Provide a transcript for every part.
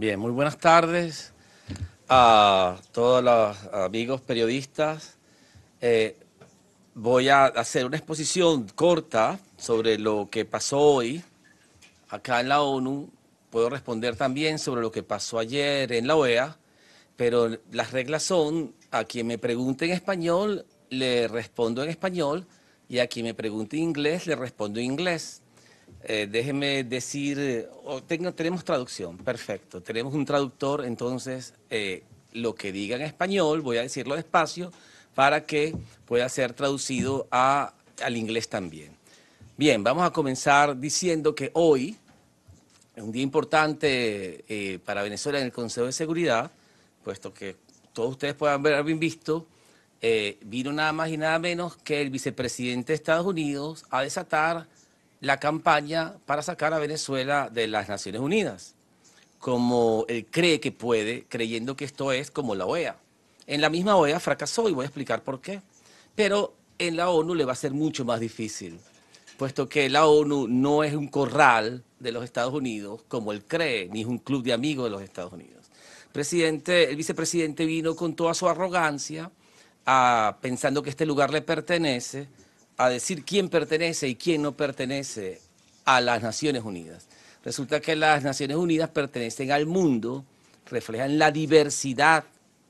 Bien, muy buenas tardes a todos los amigos periodistas. Eh, voy a hacer una exposición corta sobre lo que pasó hoy acá en la ONU. Puedo responder también sobre lo que pasó ayer en la OEA, pero las reglas son, a quien me pregunte en español, le respondo en español, y a quien me pregunte en inglés, le respondo en inglés. Eh, Déjenme decir, tenemos traducción, perfecto. Tenemos un traductor, entonces eh, lo que diga en español, voy a decirlo despacio, para que pueda ser traducido al inglés también. Bien, vamos a comenzar diciendo que hoy es un día importante eh, para Venezuela en el Consejo de Seguridad, puesto que todos ustedes pueden haber visto, vino nada más y nada menos que el vicepresidente de Estados Unidos a desatar la campaña para sacar a Venezuela de las Naciones Unidas, como él cree que puede, creyendo que esto es como la OEA. En la misma OEA fracasó y voy a explicar por qué. Pero en la ONU le va a ser mucho más difícil, puesto que la ONU no es un corral de los Estados Unidos como él cree, ni es un club de amigos de los Estados Unidos. Presidente, el vicepresidente vino con toda su arrogancia, ah, pensando que este lugar le pertenece, a decir quién pertenece y quién no pertenece a las Naciones Unidas. Resulta que las Naciones Unidas pertenecen al mundo, reflejan la diversidad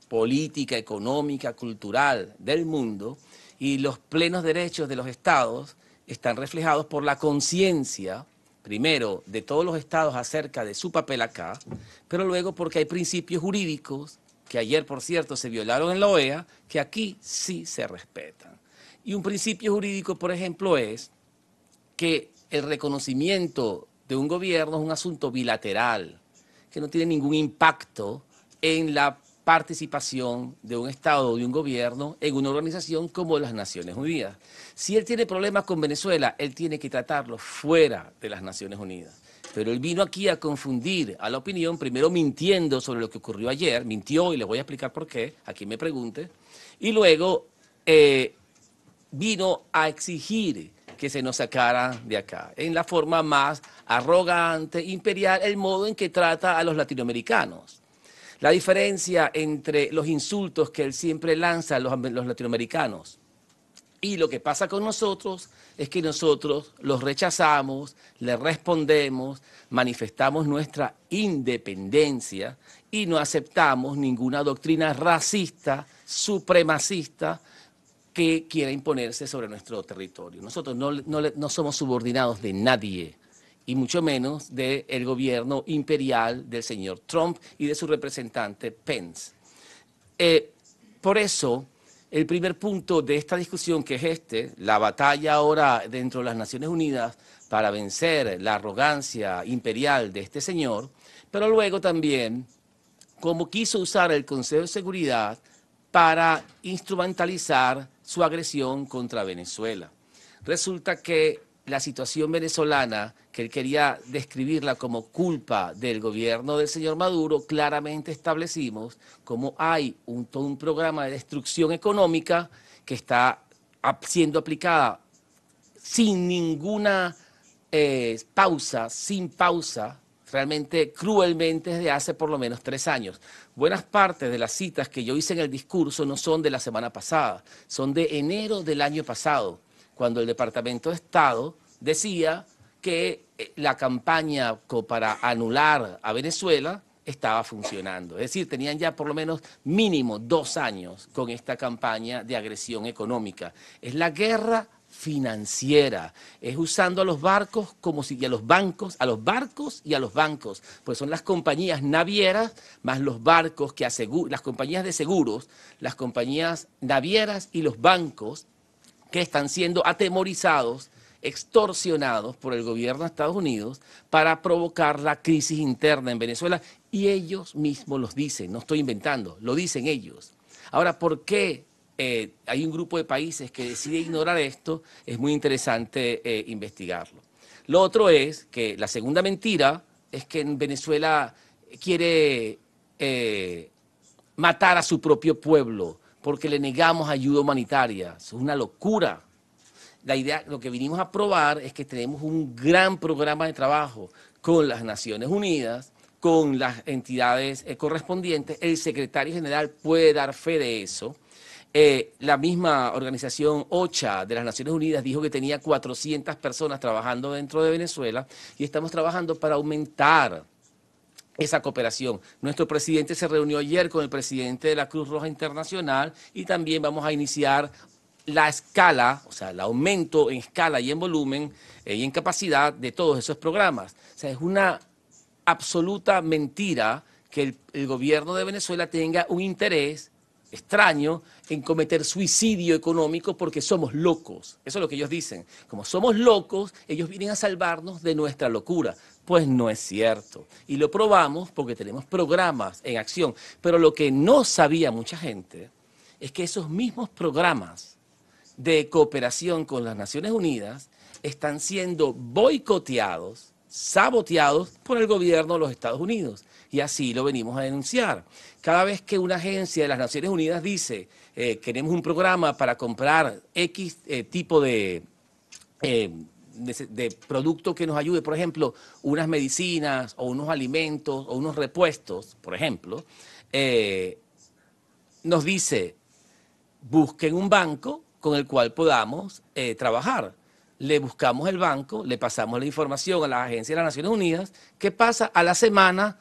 política, económica, cultural del mundo y los plenos derechos de los estados están reflejados por la conciencia, primero, de todos los estados acerca de su papel acá, pero luego porque hay principios jurídicos que ayer, por cierto, se violaron en la OEA, que aquí sí se respetan. Y un principio jurídico, por ejemplo, es que el reconocimiento de un gobierno es un asunto bilateral, que no tiene ningún impacto en la participación de un Estado o de un gobierno en una organización como las Naciones Unidas. Si él tiene problemas con Venezuela, él tiene que tratarlo fuera de las Naciones Unidas. Pero él vino aquí a confundir a la opinión, primero mintiendo sobre lo que ocurrió ayer, mintió y les voy a explicar por qué, a quien me pregunte, y luego eh, vino a exigir que se nos sacara de acá, en la forma más arrogante, imperial, el modo en que trata a los latinoamericanos. La diferencia entre los insultos que él siempre lanza a los, los latinoamericanos y lo que pasa con nosotros es que nosotros los rechazamos, le respondemos, manifestamos nuestra independencia y no aceptamos ninguna doctrina racista, supremacista que quiera imponerse sobre nuestro territorio. Nosotros no, somos subordinados de nadie y mucho menos del gobierno imperial del señor Trump y de su representante Pence. Eh, por eso, el primer punto de esta discusión, que es este, la batalla ahora dentro de las Naciones Unidas para vencer la arrogancia imperial de este señor, pero luego también como quiso usar el Consejo de Seguridad para instrumentalizar su agresión contra Venezuela. Resulta que la situación venezolana, que él quería describirla como culpa del gobierno del señor Maduro, claramente establecimos como hay un, un programa de destrucción económica que está siendo aplicada sin ninguna eh, pausa, sin pausa, realmente cruelmente desde hace por lo menos tres años. Buenas partes de las citas que yo hice en el discurso no son de la semana pasada, son de enero del año pasado, cuando el Departamento de Estado decía que eh, la campaña para anular a Venezuela estaba funcionando. Es decir, tenían ya por lo menos mínimo dos años con esta campaña de agresión económica. Es la guerra financiera. Es usando a los barcos como si, a los bancos, a los barcos y a los bancos, pues son las compañías navieras más los barcos que aseguran, las compañías de seguros, las compañías navieras y los bancos que están siendo atemorizados extorsionados por el gobierno de Estados Unidos para provocar la crisis interna en Venezuela. Y ellos mismos los dicen, no estoy inventando, lo dicen ellos. Ahora, ¿por qué eh, hay un grupo de países que decide ignorar esto, es muy interesante eh, investigarlo. Lo otro es que la segunda mentira es que en Venezuela quiere eh, matar a su propio pueblo porque le negamos ayuda humanitaria. es una locura. La idea, lo que vinimos a probar es que tenemos un gran programa de trabajo con las Naciones Unidas, con las entidades correspondientes. El secretario general puede dar fe de eso. Eh, la misma organización OCHA de las Naciones Unidas dijo que tenía 400 personas trabajando dentro de Venezuela y estamos trabajando para aumentar esa cooperación. Nuestro presidente se reunió ayer con el presidente de la Cruz Roja Internacional y también vamos a iniciar la escala, o sea, el aumento en escala y en volumen eh, y en capacidad de todos esos programas. O sea, es una absoluta mentira que el gobierno de Venezuela tenga un interés extraño en cometer suicidio económico porque somos locos. Eso es lo que ellos dicen. Como somos locos, ellos vienen a salvarnos de nuestra locura. Pues no es cierto. Y lo probamos porque tenemos programas en acción. Pero lo que no sabía mucha gente es que esos mismos programas de cooperación con las Naciones Unidas están siendo boicoteados, saboteados por el gobierno de los Estados Unidos. Y así lo venimos a denunciar. Cada vez que una agencia de las Naciones Unidas dice, que eh, queremos un programa para comprar X eh, tipo de, eh, de, de, producto que nos ayude, por ejemplo, unas medicinas o unos alimentos o unos repuestos, por ejemplo, nos dice, busquen un banco con el cual podamos trabajar le buscamos el banco, le pasamos la información a la Agencia de las Naciones Unidas, ¿qué pasa? A la semana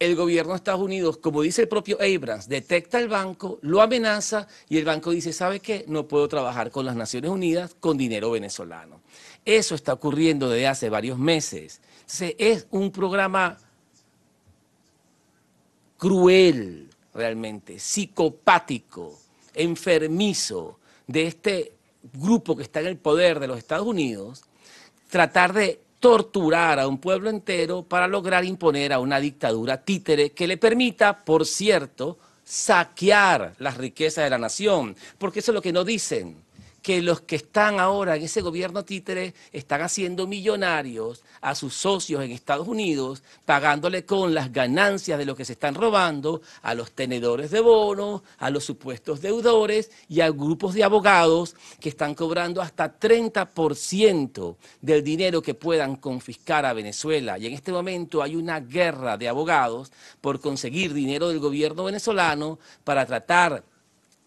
el gobierno de Estados Unidos, como dice el propio Abrams, detecta el banco, lo amenaza y el banco dice, ¿sabe qué? No puedo trabajar con las Naciones Unidas con dinero venezolano. Eso está ocurriendo desde hace varios meses. es un programa cruel, realmente, psicopático, enfermizo de este grupo que está en el poder de los Estados Unidos, tratar de torturar a un pueblo entero para lograr imponer a una dictadura títere que le permita, por cierto, saquear las riquezas de la nación, porque eso es lo que no dicen que los que están ahora en ese gobierno títere están haciendo millonarios a sus socios en Estados Unidos, pagándole con las ganancias de lo que se están robando a los tenedores de bonos, a los supuestos deudores y a grupos de abogados que están cobrando hasta 30% del dinero que puedan confiscar a Venezuela. Y en este momento hay una guerra de abogados por conseguir dinero del gobierno venezolano para tratar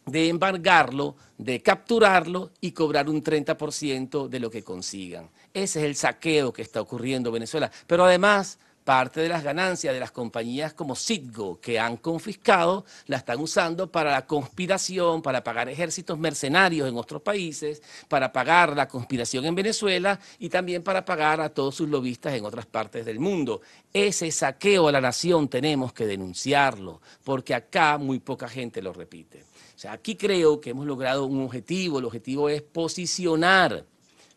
de embargarlo, de capturarlo y cobrar un 30% de lo que consigan. Ese es el saqueo que está ocurriendo en Venezuela. Pero además parte de las ganancias de las compañías como Citgo, que han confiscado, la están usando para la conspiración, para pagar ejércitos mercenarios en otros países, para pagar la conspiración en Venezuela y también para pagar a todos sus lobistas en otras partes del mundo. Ese saqueo a la nación tenemos que denunciarlo, porque acá muy poca gente lo repite. O sea, aquí creo que hemos logrado un objetivo, el objetivo es posicionar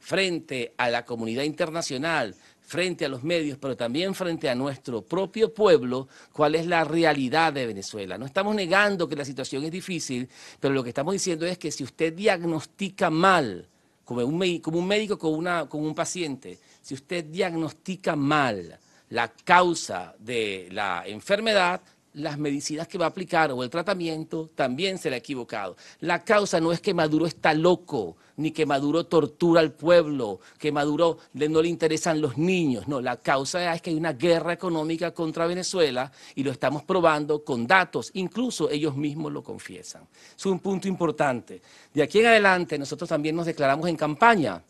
frente a la comunidad internacional frente a los medios, pero también frente a nuestro propio pueblo, cuál es la realidad de Venezuela. No estamos negando que la situación es difícil, pero lo que estamos diciendo es que si usted diagnostica mal, como un, como un médico con, una, con un paciente, si usted diagnostica mal la causa de la enfermedad, las medicinas que va a aplicar o el tratamiento, también se le ha equivocado. La causa no es que Maduro está loco, ni que Maduro tortura al pueblo, que Maduro no le interesan los niños. No, la causa es que hay una guerra económica contra Venezuela y lo estamos probando con datos. Incluso ellos mismos lo confiesan. Es un punto importante. De aquí en adelante nosotros también nos declaramos en campaña.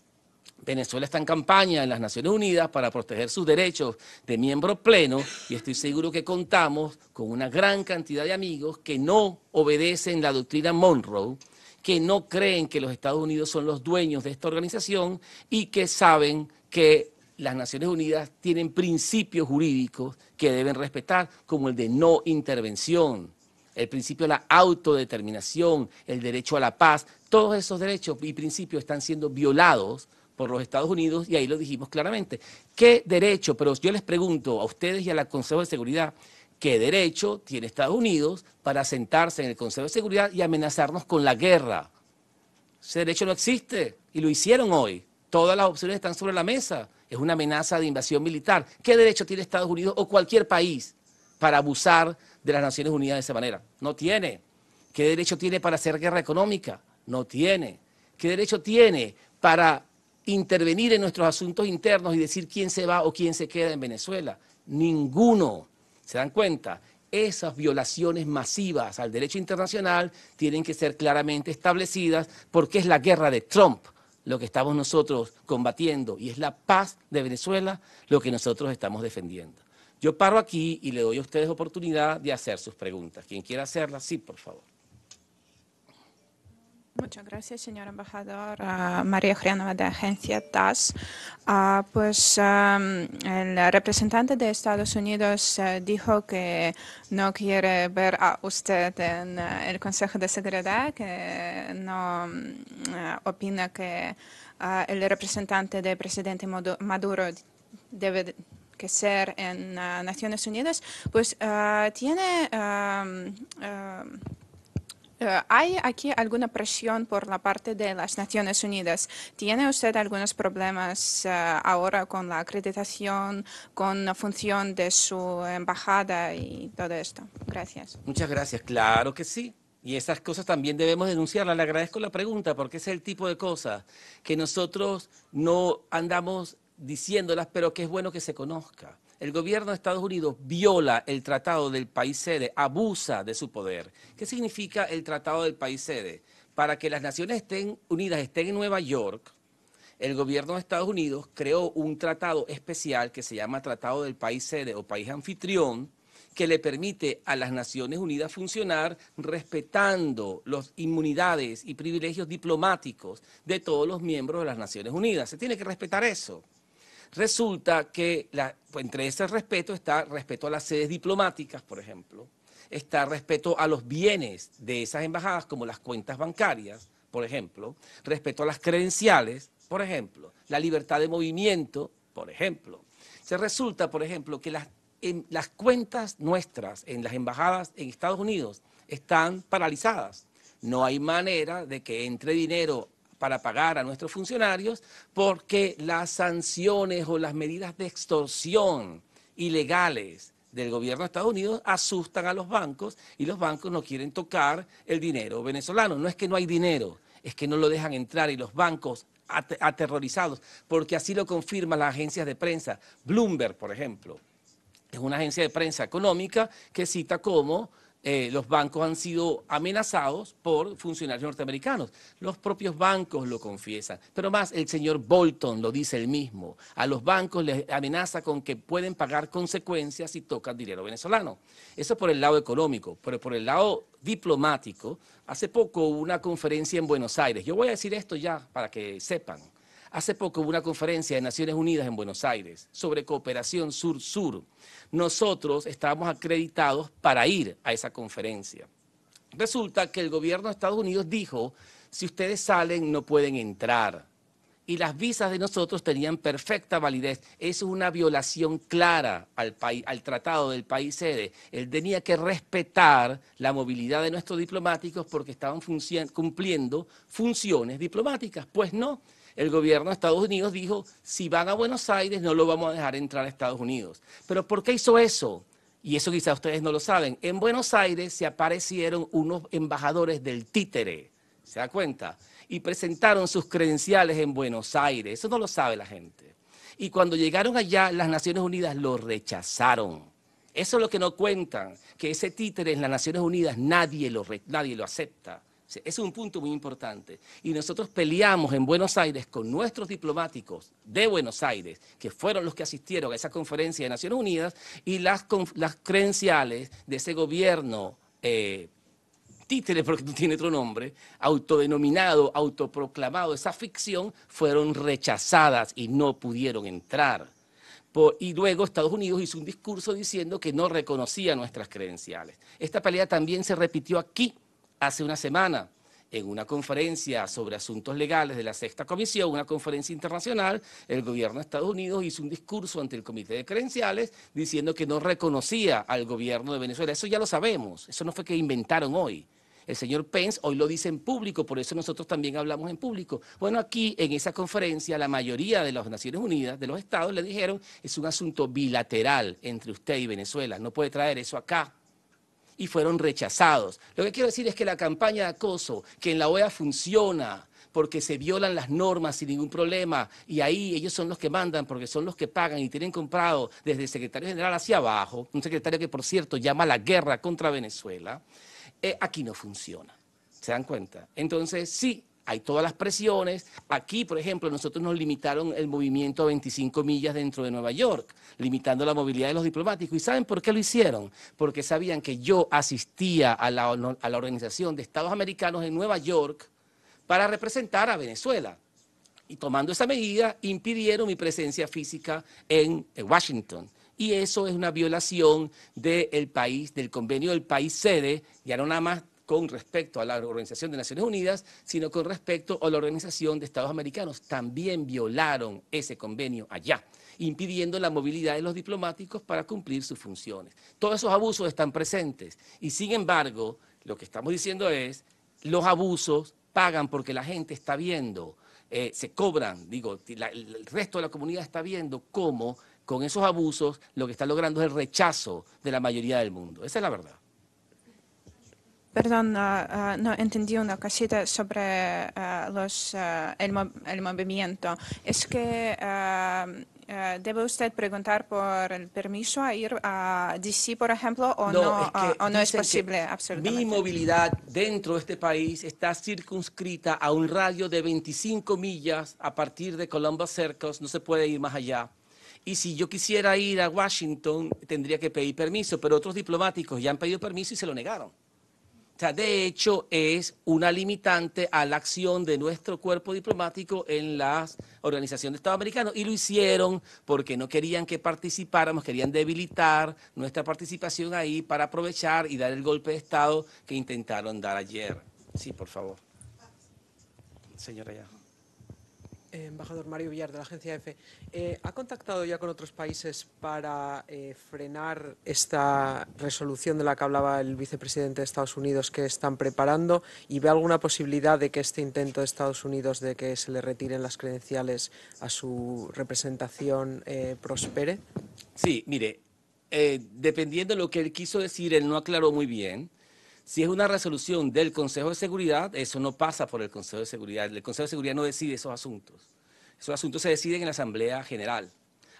Venezuela está en campaña en las Naciones Unidas para proteger sus derechos de miembro pleno y estoy seguro que contamos con una gran cantidad de amigos que no obedecen la doctrina Monroe, que no creen que los Estados Unidos son los dueños de esta organización y que saben que las Naciones Unidas tienen principios jurídicos que deben respetar, como el de no intervención, el principio de la autodeterminación, el derecho a la paz. Todos esos derechos y principios están siendo violados por los Estados Unidos y ahí lo dijimos claramente. ¿Qué derecho? Pero yo les pregunto a ustedes y al Consejo de Seguridad, ¿qué derecho tiene Estados Unidos para sentarse en el Consejo de Seguridad y amenazarnos con la guerra? Ese derecho no existe y lo hicieron hoy. Todas las opciones están sobre la mesa. Es una amenaza de invasión militar. ¿Qué derecho tiene Estados Unidos o cualquier país para abusar de las Naciones Unidas de esa manera? No tiene. ¿Qué derecho tiene para hacer guerra económica? No tiene. ¿Qué derecho tiene para intervenir en nuestros asuntos internos y decir quién se va o quién se queda en Venezuela. Ninguno. ¿Se dan cuenta? Esas violaciones masivas al derecho internacional tienen que ser claramente establecidas porque es la guerra de Trump lo que estamos nosotros combatiendo y es la paz de Venezuela lo que nosotros estamos defendiendo. Yo paro aquí y le doy a ustedes oportunidad de hacer sus preguntas. Quien quiera hacerlas, sí, por favor. Muchas gracias, señor embajador. María Jurianova de Agencia TAS. Ah, pues em, el representante de Estados Unidos eh, dijo que no quiere ver a usted en eh, el Consejo de Seguridad, que no mm, opina que ah, el representante del presidente Maduro debe que ser en ah, Naciones Unidas. Pues tiene. Em, em, eh, ¿Hay aquí alguna presión por la parte de las Naciones Unidas? ¿Tiene usted algunos problemas eh, ahora con la acreditación, con la función de su embajada y todo esto? Gracias. Muchas gracias. Claro que sí. Y esas cosas también debemos denunciarlas. Le agradezco la pregunta porque es el tipo de cosas que nosotros no andamos diciéndolas, pero que es bueno que se conozca el gobierno de Estados Unidos viola el tratado del país sede, abusa de su poder. ¿Qué significa el tratado del país sede? Para que las Naciones Unidas estén en Nueva York, el gobierno de Estados Unidos creó un tratado especial que se llama Tratado del País Sede o País Anfitrión, que le permite a las Naciones Unidas funcionar respetando las inmunidades y privilegios diplomáticos de todos los miembros de las Naciones Unidas. Se tiene que respetar eso. Resulta que pues, entre ese respeto está respeto a las sedes diplomáticas, por ejemplo, está respeto a los bienes de esas embajadas, como las cuentas bancarias, por ejemplo, respeto a las credenciales, por ejemplo, la libertad de movimiento, por ejemplo. Se resulta, por ejemplo, que las, em, las cuentas nuestras en las embajadas en Estados Unidos están paralizadas. No hay manera de que entre dinero para pagar a nuestros funcionarios, porque las sanciones o las medidas de extorsión ilegales del gobierno de Estados Unidos asustan a los bancos y los bancos no quieren tocar el dinero venezolano. No es que no hay dinero, es que no lo dejan entrar y los bancos aterrorizados, porque así lo confirman las agencias de prensa. Bloomberg, por ejemplo, es una agencia de prensa económica que cita como eh, los bancos han sido amenazados por funcionarios norteamericanos. Los propios bancos lo confiesan. Pero más, el señor Bolton lo dice el mismo. A los bancos les amenaza con que pueden pagar consecuencias si tocan dinero venezolano. Eso por el lado económico, pero por el lado diplomático, hace poco hubo una conferencia en Buenos Aires. Yo voy a decir esto ya para que sepan. Hace poco hubo una conferencia de Naciones Unidas en Buenos Aires sobre cooperación sur-sur. Nosotros estábamos acreditados para ir a esa conferencia. Resulta que el gobierno de Estados Unidos dijo, si ustedes salen no pueden entrar. Y las visas de nosotros tenían perfecta validez. Eso es una violación clara al, tratado del país sede. Él tenía que respetar la movilidad de nuestros diplomáticos porque estaban cumpliendo funciones diplomáticas. Pues no, el gobierno de Estados Unidos dijo, si van a Buenos Aires no lo vamos a dejar entrar a Estados Unidos. Pero ¿por qué hizo eso? Y eso quizás ustedes no lo saben. En Buenos Aires se aparecieron unos embajadores del títere, ¿se da cuenta? Y presentaron sus credenciales en Buenos Aires. Eso no lo sabe la gente. Y cuando llegaron allá, las Naciones Unidas lo rechazaron. Eso es lo que no cuentan, que ese títere en las Naciones Unidas nadie lo, nadie lo acepta. Es un punto muy importante. Y nosotros peleamos en Buenos Aires con nuestros diplomáticos de Buenos Aires, que fueron los que asistieron a esa conferencia de Naciones Unidas, y las, credenciales de ese gobierno. Eh, títere, porque no tiene otro nombre, autodenominado, autoproclamado, esa ficción, fueron rechazadas y no pudieron entrar. y luego Estados Unidos hizo un discurso diciendo que no reconocía nuestras credenciales. Esta pelea también se repitió aquí hace una semana en una conferencia sobre asuntos legales de la sexta comisión, una conferencia internacional, el gobierno de Estados Unidos hizo un discurso ante el comité de credenciales diciendo que no reconocía al gobierno de Venezuela. Eso ya lo sabemos, eso no fue que inventaron hoy. El señor Pence hoy lo dice en público, por eso nosotros también hablamos en público. Bueno, aquí en esa conferencia la mayoría de las Naciones Unidas, de los estados, le dijeron es un asunto bilateral entre usted y Venezuela, no puede traer eso acá y fueron rechazados. Lo que quiero decir es que la campaña de acoso que en la OEA funciona porque se violan las normas sin ningún problema y ahí ellos son los que mandan porque son los que pagan y tienen comprado desde el secretario general hacia abajo, un secretario que por cierto llama la guerra contra Venezuela, eh, aquí no funciona. ¿Se dan cuenta? Entonces sí hay todas las presiones. Aquí, por ejemplo, nosotros nos limitaron el movimiento a 25 millas dentro de Nueva York, limitando la movilidad de los diplomáticos. ¿Y saben por qué lo hicieron? Porque sabían que yo asistía a la, Organización de Estados Americanos en Nueva York para representar a Venezuela. Y tomando esa medida, impidieron mi presencia física en Washington y eso es una violación del país, del convenio del país sede, ya no nada más con respecto a la Organización de Naciones Unidas, sino con respecto a la Organización de Estados Americanos. También violaron ese convenio allá, impidiendo la movilidad de los diplomáticos para cumplir sus funciones. Todos esos abusos están presentes y sin embargo, lo que estamos diciendo es, los abusos pagan porque la gente está viendo, eh, se cobran, digo, el resto de la comunidad está viendo cómo con esos abusos lo que está logrando es el rechazo de la mayoría del mundo. Esa es la verdad. Perdón, ah, ah, no entendí una casita sobre ah, el, movimiento. Es que debe usted preguntar por el permiso a ir a DC, por ejemplo, o no, es, posible. Absolutamente. Mi movilidad dentro de este país está circunscrita a un radio de 25 millas a partir de Columbus Circus, no se puede ir más allá. Y si yo quisiera ir a Washington, tendría que pedir permiso, pero otros diplomáticos ya han pedido permiso y se lo negaron. O sea, de hecho, es una limitante a la acción de nuestro cuerpo diplomático en las organizaciones de Estado Americanos. y lo hicieron porque no querían que participáramos, querían debilitar nuestra participación ahí para aprovechar y dar el golpe de Estado que intentaron dar ayer. Sí, por favor. Señora ya embajador Mario Villar de la agencia EFE, eh, ¿ha contactado ya con otros países para eh, frenar esta resolución de la que hablaba el vicepresidente de Estados Unidos que están preparando y ve alguna posibilidad de que este intento de Estados Unidos de que se le retiren las credenciales a su representación eh, prospere? Sí, mire, dependiendo de lo que él quiso decir, él no aclaró muy bien. Si es una resolución del Consejo de Seguridad, eso no pasa por el Consejo de Seguridad. El Consejo de Seguridad no decide esos asuntos. Esos asuntos se deciden en la Asamblea General.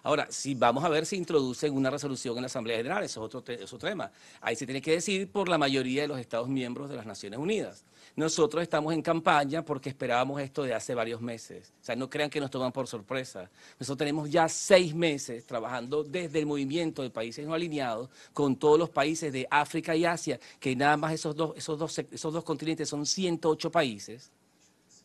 Ahora, si vamos a ver si introducen una resolución en la Asamblea General, eso es otro, tema. Ahí se tiene que decidir por la mayoría de los Estados miembros de las Naciones Unidas. Nosotros estamos en campaña porque esperábamos esto de hace varios meses. O sea, no crean que nos toman por sorpresa. Nosotros tenemos ya seis meses trabajando desde el movimiento de países no alineados con todos los países de África y Asia, que nada más esos dos, esos dos, esos dos continentes son 108 países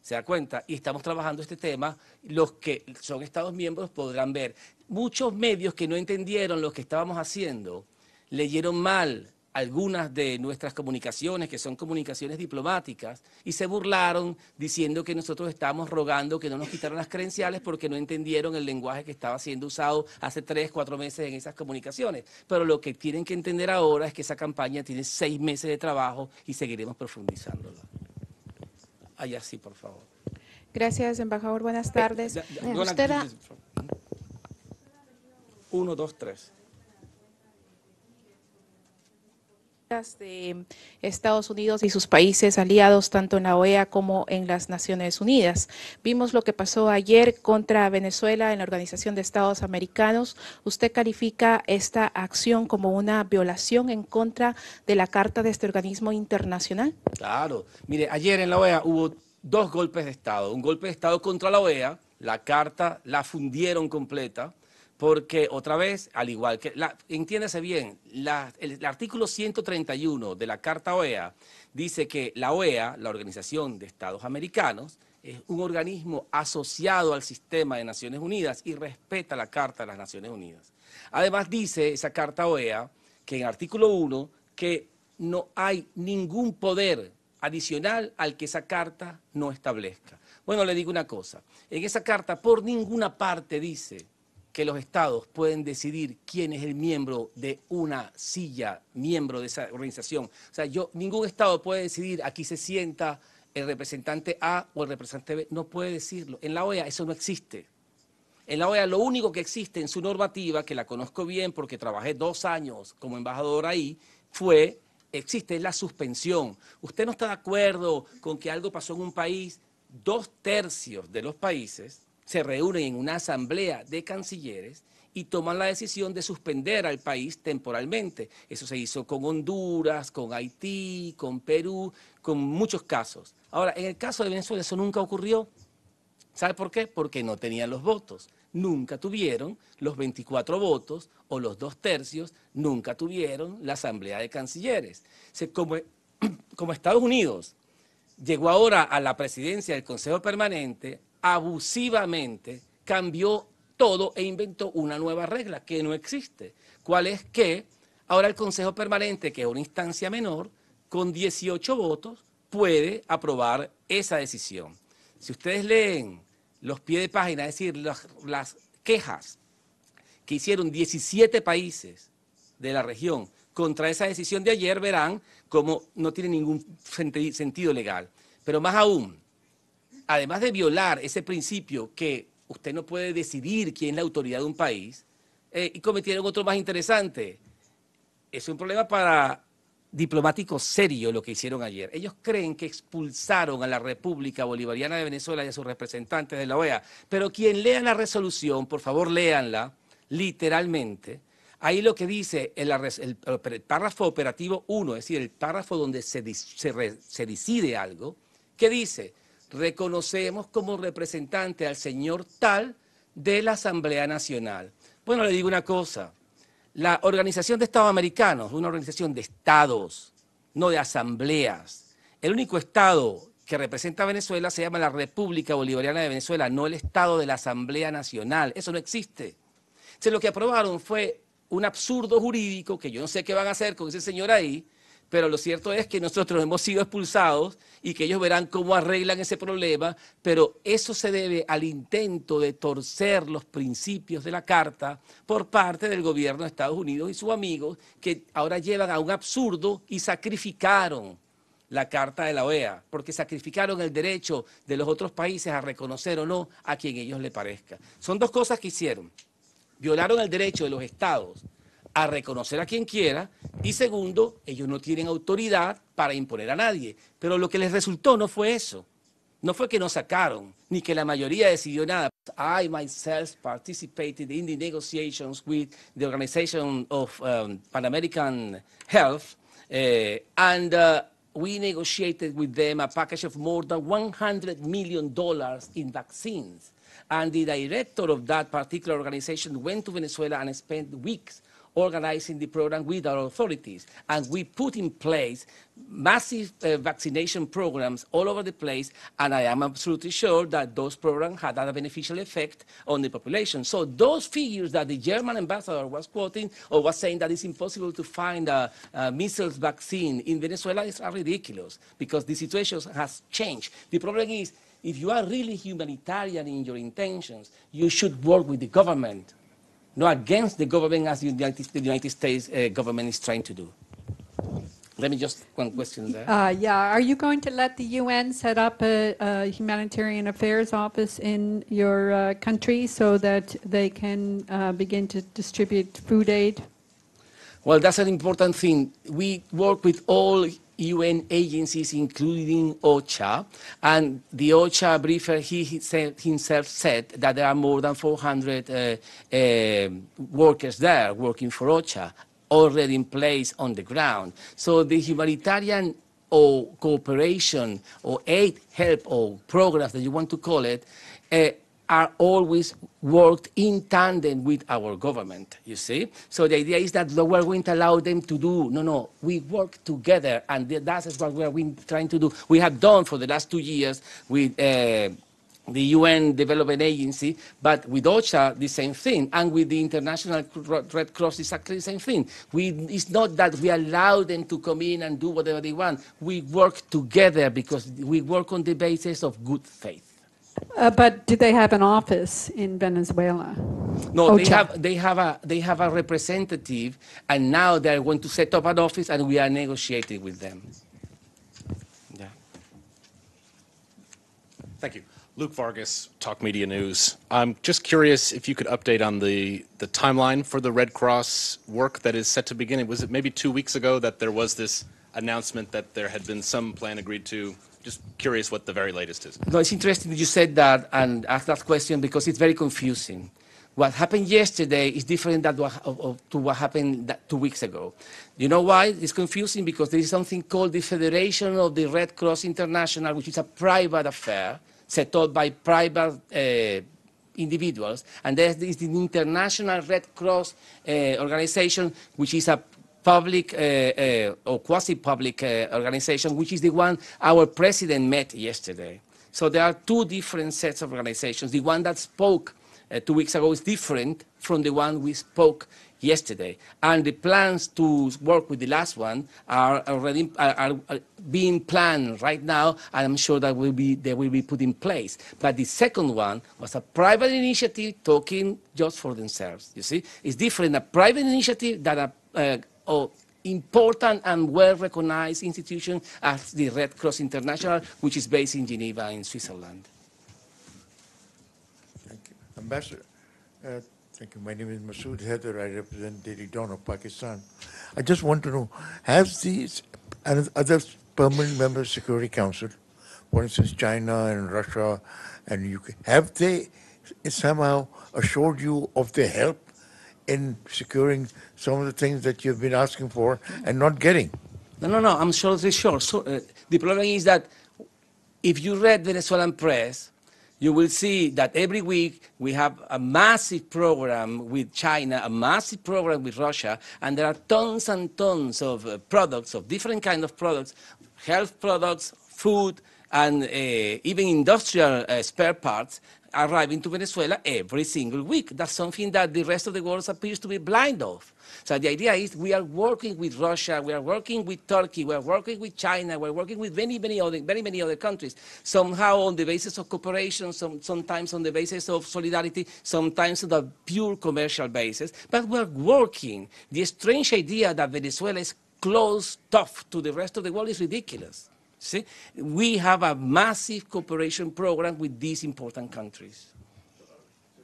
¿Se da cuenta? Y estamos trabajando este tema. Los que son Estados miembros podrán ver. Muchos medios que no entendieron lo que estábamos haciendo leyeron mal algunas de nuestras comunicaciones, que son comunicaciones diplomáticas, y se burlaron diciendo que nosotros estábamos rogando que no nos quitaran las credenciales porque no entendieron el lenguaje que estaba siendo usado hace tres, cuatro meses en esas comunicaciones. Pero lo que tienen que entender ahora es que esa campaña tiene seis meses de trabajo y seguiremos profundizándola Allá sí, por favor. Gracias, embajador. Buenas tardes. Eh, usted ha... Uno, dos, tres. de Estados Unidos y sus países aliados, tanto en la OEA como en las Naciones Unidas. Vimos lo que pasó ayer contra Venezuela en la Organización de Estados Americanos. Usted califica esta acción como una violación en contra de la Carta de este organismo internacional. Claro. Mire, ayer en la OEA hubo dos golpes de Estado. Un golpe de Estado contra la OEA, la Carta la fundieron completa porque otra vez, al igual que, entiéndase bien, el, artículo 131 de la Carta OEA dice que la OEA, la Organización de Estados Americanos, es un organismo asociado al sistema de Naciones Unidas y respeta la Carta de las Naciones Unidas. Además dice esa Carta OEA que en artículo 1 que no hay ningún poder adicional al que esa carta no establezca. Bueno, le digo una cosa, en esa carta por ninguna parte dice que los estados pueden decidir quién es el miembro de una silla, miembro de esa organización. O sea, yo, ningún estado puede decidir aquí se sienta el representante A o el representante B, no puede decirlo. En la OEA eso no existe. En la OEA lo único que existe en su normativa, que la conozco bien porque trabajé dos años como embajador ahí, fue, existe la suspensión. Usted no está de acuerdo con que algo pasó en un país, dos tercios de los países se reúnen en una asamblea de cancilleres y toman la decisión de suspender al país temporalmente. Eso se hizo con Honduras, con Haití, con Perú, con muchos casos. Ahora, en el caso de Venezuela eso nunca ocurrió. ¿Sabe por qué? Porque no tenían los votos. Nunca tuvieron los 24 votos o los dos tercios, nunca tuvieron la Asamblea de Cancilleres. como Estados Unidos llegó ahora a la presidencia del Consejo Permanente, abusivamente cambió todo e inventó una nueva regla que no existe. ¿Cuál es que ahora el Consejo Permanente, que es una instancia menor, con 18 votos puede aprobar esa decisión? Si ustedes leen los pies de página, es decir, las, quejas que hicieron 17 países de la región contra esa decisión de ayer, verán como no tiene ningún sentido legal. Pero más aún, además de violar ese principio que usted no puede decidir quién es la autoridad de un país, eh, y cometieron otro más interesante. Es un problema para diplomáticos serio lo que hicieron ayer. Ellos creen que expulsaron a la República Bolivariana de Venezuela y a sus representantes de la OEA. Pero quien lea la resolución, por favor léanla, literalmente, Ahí lo que dice el, párrafo operativo 1, es decir, el párrafo donde se, se, decide algo, que dice, reconocemos como representante al señor tal de la Asamblea Nacional. Bueno, le digo una cosa, la Organización de Estados Americanos, una organización de estados, no de asambleas. El único estado que representa a Venezuela se llama la República Bolivariana de Venezuela, no el estado de la Asamblea Nacional. Eso no existe. Entonces, lo que aprobaron fue un absurdo jurídico que yo no sé qué van a hacer con ese señor ahí, pero lo cierto es que nosotros hemos sido expulsados y que ellos verán cómo arreglan ese problema, pero eso se debe al intento de torcer los principios de la carta por parte del gobierno de Estados Unidos y sus amigos que ahora llevan a un absurdo y sacrificaron la carta de la OEA, porque sacrificaron el derecho de los otros países a reconocer o no a quien ellos le parezca. Son dos cosas que hicieron. Violaron el derecho de los estados a reconocer a quien quiera y segundo, ellos no tienen autoridad para imponer a nadie. Pero lo que les resultó no fue eso. No fue que nos sacaron, ni que la mayoría decidió nada. I myself participated in the negotiations with the Organization of um, Pan American Health, eh, and uh, we negotiated with them a package of more than 100 million dollars in vaccines. And the director of that particular organization went to Venezuela and spent weeks organizing the program with our authorities. And we put in place massive uh, vaccination programs all over the place, and I am absolutely sure that those programs had a beneficial effect on the population. So those figures that the German ambassador was quoting or was saying that it's impossible to find a, a measles vaccine in Venezuela is ridiculous because the situation has changed. The problem is if you are really humanitarian in your intentions, you should work with the government not against the government as the United, the United States uh, government is trying to do. Let me just one question there. Uh, yeah, are you going to let the UN set up a, a humanitarian affairs office in your uh, country so that they can uh, begin to distribute food aid? Well, that's an important thing. We work with all UN agencies, including OCHA. And the OCHA briefer he, he said, himself said that there are more than 400 uh, uh, workers there working for OCHA already in place on the ground. So the humanitarian or cooperation or aid, help or programs that you want to call it, uh, are always worked in tandem with our government, you see? So the idea is that we won't allow them to do. No, no, we work together, and that's what we are trying to do. We have done for the last two years with uh, the UN Development Agency, but with OCHA, the same thing, and with the International Red Cross, exactly the same thing. We, it's not that we allow them to come in and do whatever they want. We work together because we work on the basis of good faith. Uh, but do they have an office in Venezuela? No, Ocha. they have they have a they have a representative, and now they are going to set up an office, and we are negotiating with them. Yeah. Thank you. Luke Vargas, Talk Media News. I'm just curious if you could update on the, the timeline for the Red Cross work that is set to begin. Was it maybe two weeks ago that there was this announcement that there had been some plan agreed to just curious what the very latest is. No, it's interesting that you said that and asked that question because it's very confusing. What happened yesterday is different than what, of, of, to what happened two weeks ago. You know why? It's confusing because there is something called the Federation of the Red Cross International, which is a private affair set up by private uh, individuals, and there is the International Red Cross uh, organization, which is a public uh, uh, or quasi-public uh, organization, which is the one our president met yesterday. So there are two different sets of organizations. The one that spoke two weeks ago is different from the one we spoke yesterday. And the plans to work with the last one are already are, are, being planned right now, and I'm sure that will be they will be put in place. But the second one was a private initiative talking just for themselves. You see, it's different a private initiative that a uh, of important and well-recognized institution as the Red Cross International, which is based in Geneva in Switzerland. Thank you. Ambassador, uh, thank you. My name is Masood Heather. I represent Delhi Dawn of Pakistan. I just want to know, have these and other permanent members of the Security Council, for instance, China and Russia and UK, have they somehow assured you of their help in securing some of the things that you've been asking for and not getting. No, no, no, I'm absolutely sure. So, uh, the problem is that if you read Venezuelan press, you will see that every week we have a massive program with China, a massive program with Russia, and there are tons and tons of uh, products, of different kind of products, health products, food, and uh, even industrial uh, spare parts arriving to Venezuela every single week. That's something that the rest of the world appears to be blind of. So the idea is we are working with Russia, we are working with Turkey, we are working with China, we're working with many, many other, very many other countries, somehow on the basis of cooperation, some, sometimes on the basis of solidarity, sometimes on a pure commercial basis, but we're working. The strange idea that Venezuela is closed tough to the rest of the world is ridiculous. See, we have a massive cooperation program with these important countries. Uh,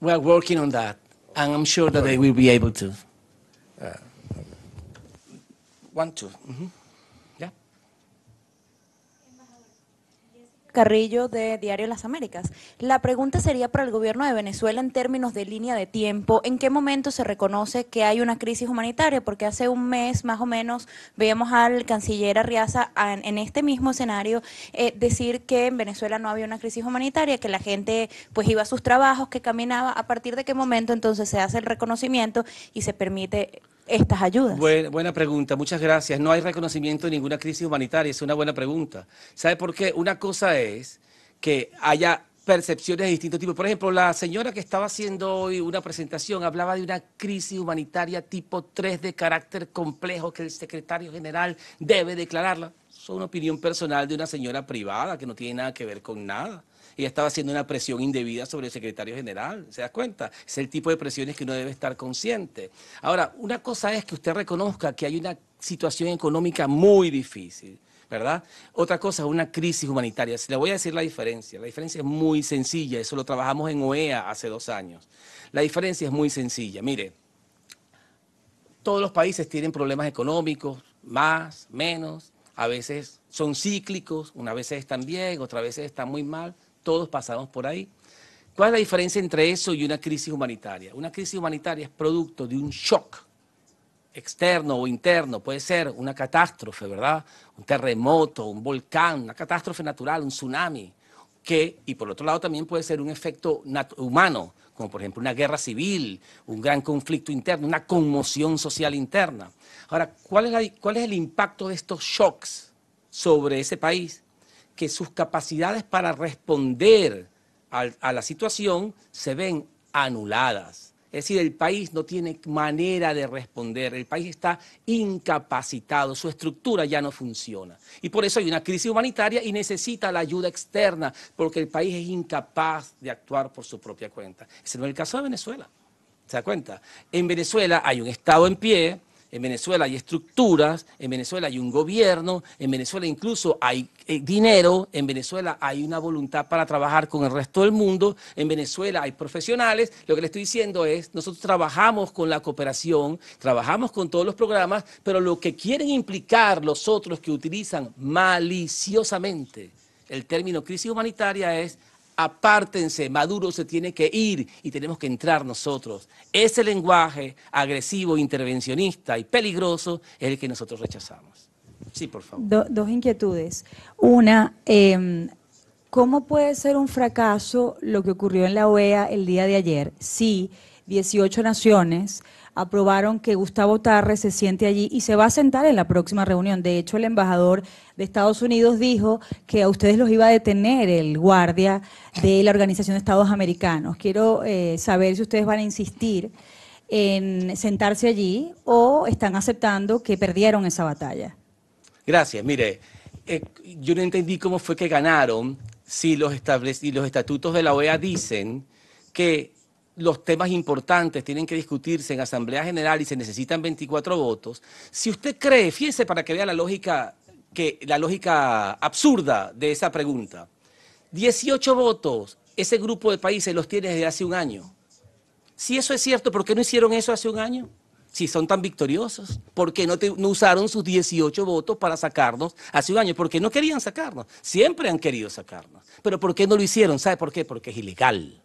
we are working on that, and I'm sure that they will be able to. Uh, one, two. Mm -hmm. Carrillo de Diario Las Américas. La pregunta sería para el gobierno de Venezuela en términos de línea de tiempo, ¿en qué momento se reconoce que hay una crisis humanitaria? Porque hace un mes más o menos veíamos al canciller Arriaza en este mismo escenario eh, decir que en Venezuela no había una crisis humanitaria, que la gente pues iba a sus trabajos, que caminaba. ¿A partir de qué momento entonces se hace el reconocimiento y se permite estas ayudas? Buena, pregunta, muchas gracias. No hay reconocimiento de ninguna crisis humanitaria, es una buena pregunta. ¿Sabe por qué? Una cosa es que haya percepciones de distintos tipo. Por ejemplo, la señora que estaba haciendo hoy una presentación hablaba de una crisis humanitaria tipo 3 de carácter complejo que el secretario general debe declararla. Es una opinión personal de una señora privada que no tiene nada que ver con nada ella estaba haciendo una presión indebida sobre el secretario general, ¿se da cuenta? Es el tipo de presiones que uno debe estar consciente. Ahora, una cosa es que usted reconozca que hay una situación económica muy difícil. ¿verdad? Otra cosa es una crisis humanitaria. Le voy a decir la diferencia. La diferencia es muy sencilla. Eso lo trabajamos en OEA hace dos años. La diferencia es muy sencilla. Mire, todos los países tienen problemas económicos, más, menos. A veces son cíclicos, una vez están bien, otra vez están muy mal todos pasamos por ahí. ¿Cuál es la diferencia entre eso y una crisis humanitaria? Una crisis humanitaria es producto de un shock externo o interno, puede ser una catástrofe, ¿verdad? Un terremoto, un volcán, una catástrofe natural, un tsunami, que, y por otro lado también puede ser un efecto humano, como por ejemplo una guerra civil, un gran conflicto interno, una conmoción social interna. Ahora, ¿cuál es, cuál es el impacto de estos shocks sobre ese país? que sus capacidades para responder a, la situación se ven anuladas. Es decir, el país no tiene manera de responder, el país está incapacitado, su estructura ya no funciona. Y por eso hay una crisis humanitaria y necesita la ayuda externa, porque el país es incapaz de actuar por su propia cuenta. Ese no es el caso de Venezuela. ¿Se da cuenta? En Venezuela hay un Estado en pie, en Venezuela hay estructuras, en Venezuela hay un gobierno, en Venezuela incluso hay eh, dinero, en Venezuela hay una voluntad para trabajar con el resto del mundo, en Venezuela hay profesionales. Lo que le estoy diciendo es, nosotros trabajamos con la cooperación, trabajamos con todos los programas, pero lo que quieren implicar los otros que utilizan maliciosamente el término crisis humanitaria es apártense, Maduro se tiene que ir y tenemos que entrar nosotros. Ese lenguaje agresivo, intervencionista y peligroso es el que nosotros rechazamos. Sí, por favor. dos inquietudes. Una, em, ¿cómo puede ser un fracaso lo que ocurrió en la OEA el día de ayer si 18 naciones aprobaron que Gustavo Tarre se siente allí y se va a sentar en la próxima reunión. De hecho, el embajador de Estados Unidos dijo que a ustedes los iba a detener el guardia de la Organización de Estados Americanos. Quiero eh, saber si ustedes van a insistir en sentarse allí o están aceptando que perdieron esa batalla. Gracias. Mire, eh, yo no entendí cómo fue que ganaron si los estatutos de la OEA dicen que los temas importantes tienen que discutirse en Asamblea General y se necesitan 24 votos, si usted cree, fíjese para que vea la lógica, que, la lógica absurda de esa pregunta, 18 votos ese grupo de países los tiene desde hace un año. Si eso es cierto, ¿por qué no hicieron eso hace un año? Si son tan victoriosos, ¿por qué no, no usaron sus 18 votos para sacarnos hace un año? Porque no querían sacarnos, siempre han querido sacarnos. Pero ¿por qué no lo hicieron? ¿Sabe por qué? Porque es ilegal.